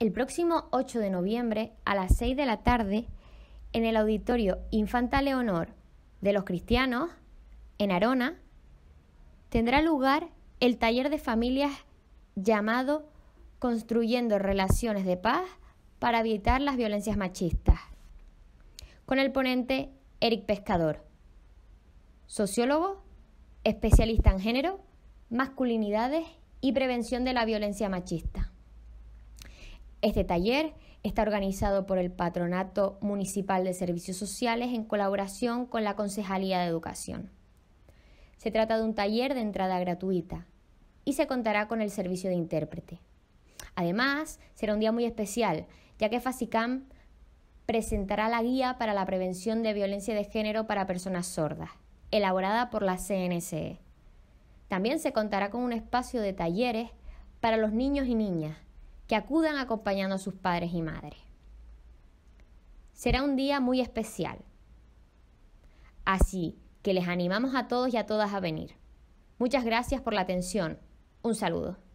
El próximo 8 de noviembre a las 6 de la tarde en el auditorio Infanta Leonor de los Cristianos, en Arona, tendrá lugar el taller de familias llamado Construyendo Relaciones de Paz para evitar las violencias machistas, con el ponente Eric Pescador, sociólogo, especialista en género, masculinidades y prevención de la violencia machista. Este taller está organizado por el Patronato Municipal de Servicios Sociales en colaboración con la Concejalía de Educación. Se trata de un taller de entrada gratuita y se contará con el servicio de intérprete. Además, será un día muy especial, ya que Facicam presentará la guía para la prevención de violencia de género para personas sordas, elaborada por la CNCE. También se contará con un espacio de talleres para los niños y niñas, que acudan acompañando a sus padres y madres. Será un día muy especial. Así que les animamos a todos y a todas a venir. Muchas gracias por la atención. Un saludo.